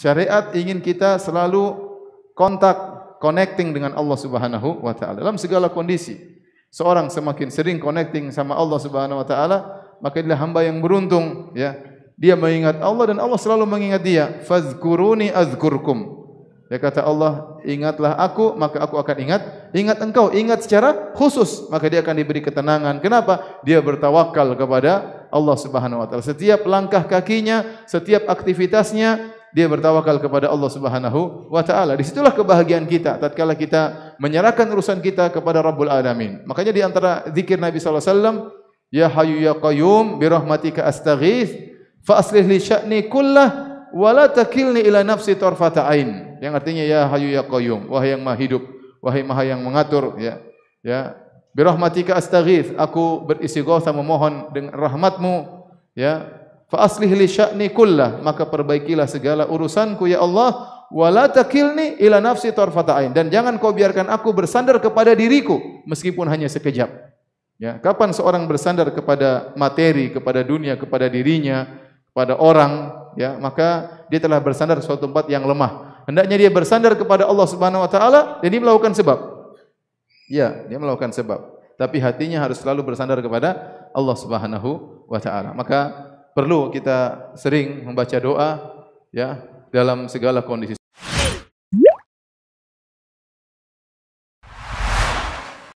syariat ingin kita selalu kontak connecting dengan Allah Subhanahu wa taala dalam segala kondisi. Seorang semakin sering connecting sama Allah Subhanahu wa taala, maka dia hamba yang beruntung ya. Dia mengingat Allah dan Allah selalu mengingat dia. Fazkuruni azkurkum. Dia kata Allah, ingatlah aku, maka aku akan ingat. Ingat engkau, ingat secara khusus. Maka dia akan diberi ketenangan. Kenapa? Dia bertawakal kepada Allah subhanahu wa Setiap langkah kakinya, setiap aktivitasnya, dia bertawakal kepada Allah Subhanahu wa taala. Disitulah kebahagiaan kita tatkala kita menyerahkan urusan kita kepada Rabbul Alamin. Makanya di antara zikir Nabi sallallahu alaihi wasallam, ya hayyu ya qayyum bi rahmatika astaghith fa aslih li sya'ni kullah wa la takilni ila nafsi tarfata ain. Yang artinya ya hayyu ya qayyum, wahai yang Maha hidup, wahai Maha yang mengatur, ya. Ya. Bi rahmatika astaghith, aku beristighatsah memohon dengan rahmatmu, ya, Fa aslih li sya'ni kullah, maka perbaikilah segala urusanku ya Allah, wa la takilni ila nafsi tarfata ain dan jangan kau biarkan aku bersandar kepada diriku meskipun hanya sekejap. Ya, kapan seorang bersandar kepada materi, kepada dunia, kepada dirinya, kepada orang, ya, maka dia telah bersandar suatu tempat yang lemah. Hendaknya dia bersandar kepada Allah Subhanahu wa taala dan dia melakukan sebab. Ya, dia melakukan sebab. Tapi hatinya harus selalu bersandar kepada Allah Subhanahu wa taala. Maka perlu kita sering membaca doa ya dalam segala kondisi